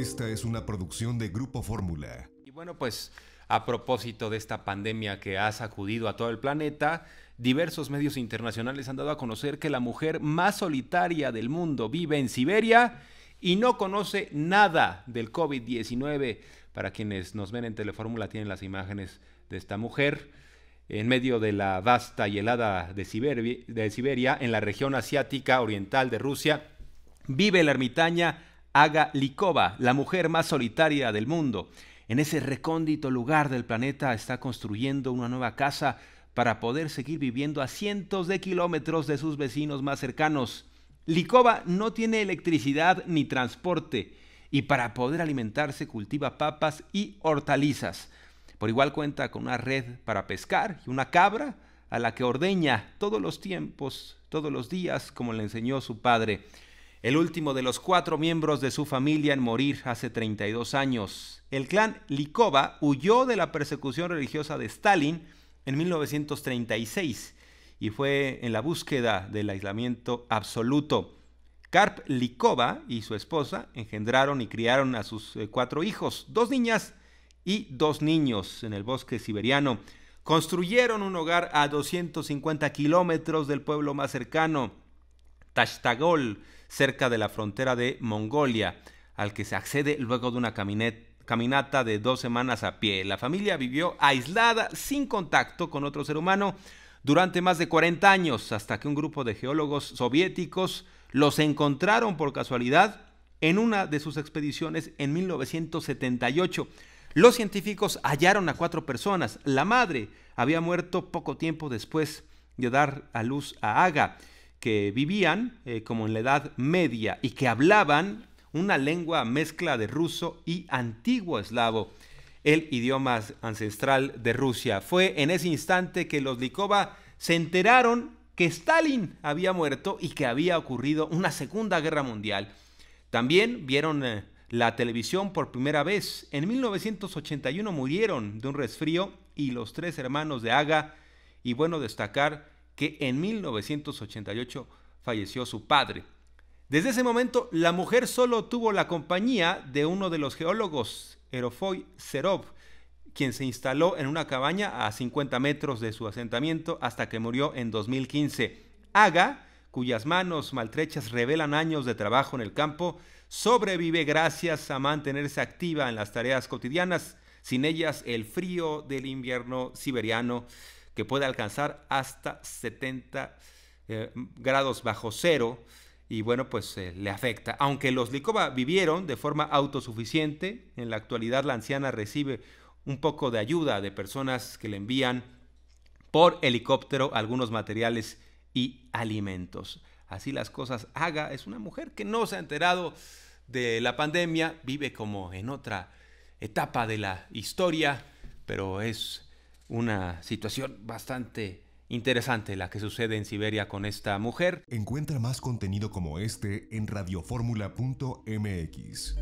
Esta es una producción de Grupo Fórmula. Y bueno, pues a propósito de esta pandemia que ha sacudido a todo el planeta, diversos medios internacionales han dado a conocer que la mujer más solitaria del mundo vive en Siberia y no conoce nada del COVID-19. Para quienes nos ven en Telefórmula tienen las imágenes de esta mujer en medio de la vasta y helada de Siberia, de Siberia en la región asiática oriental de Rusia. Vive la ermitaña Haga Likova, la mujer más solitaria del mundo. En ese recóndito lugar del planeta está construyendo una nueva casa para poder seguir viviendo a cientos de kilómetros de sus vecinos más cercanos. Likova no tiene electricidad ni transporte y para poder alimentarse cultiva papas y hortalizas. Por igual cuenta con una red para pescar y una cabra a la que ordeña todos los tiempos, todos los días, como le enseñó su padre el último de los cuatro miembros de su familia en morir hace 32 años. El clan Likova huyó de la persecución religiosa de Stalin en 1936 y fue en la búsqueda del aislamiento absoluto. Karp Likova y su esposa engendraron y criaron a sus eh, cuatro hijos, dos niñas y dos niños en el bosque siberiano. Construyeron un hogar a 250 kilómetros del pueblo más cercano Tashtagol, cerca de la frontera de Mongolia, al que se accede luego de una caminata de dos semanas a pie. La familia vivió aislada, sin contacto con otro ser humano, durante más de 40 años, hasta que un grupo de geólogos soviéticos los encontraron por casualidad en una de sus expediciones en 1978. Los científicos hallaron a cuatro personas. La madre había muerto poco tiempo después de dar a luz a Aga que vivían eh, como en la Edad Media y que hablaban una lengua mezcla de ruso y antiguo eslavo, el idioma ancestral de Rusia. Fue en ese instante que los Likova se enteraron que Stalin había muerto y que había ocurrido una Segunda Guerra Mundial. También vieron eh, la televisión por primera vez. En 1981 murieron de un resfrío y los tres hermanos de Aga Y bueno, destacar que en 1988 falleció su padre. Desde ese momento, la mujer solo tuvo la compañía de uno de los geólogos, Erofoy Serov, quien se instaló en una cabaña a 50 metros de su asentamiento hasta que murió en 2015. Aga, cuyas manos maltrechas revelan años de trabajo en el campo, sobrevive gracias a mantenerse activa en las tareas cotidianas. Sin ellas, el frío del invierno siberiano que puede alcanzar hasta 70 eh, grados bajo cero y bueno, pues eh, le afecta. Aunque los licoba vivieron de forma autosuficiente, en la actualidad la anciana recibe un poco de ayuda de personas que le envían por helicóptero algunos materiales y alimentos. Así las cosas. Haga es una mujer que no se ha enterado de la pandemia, vive como en otra etapa de la historia, pero es una situación bastante interesante la que sucede en Siberia con esta mujer. Encuentra más contenido como este en radioformula.mx.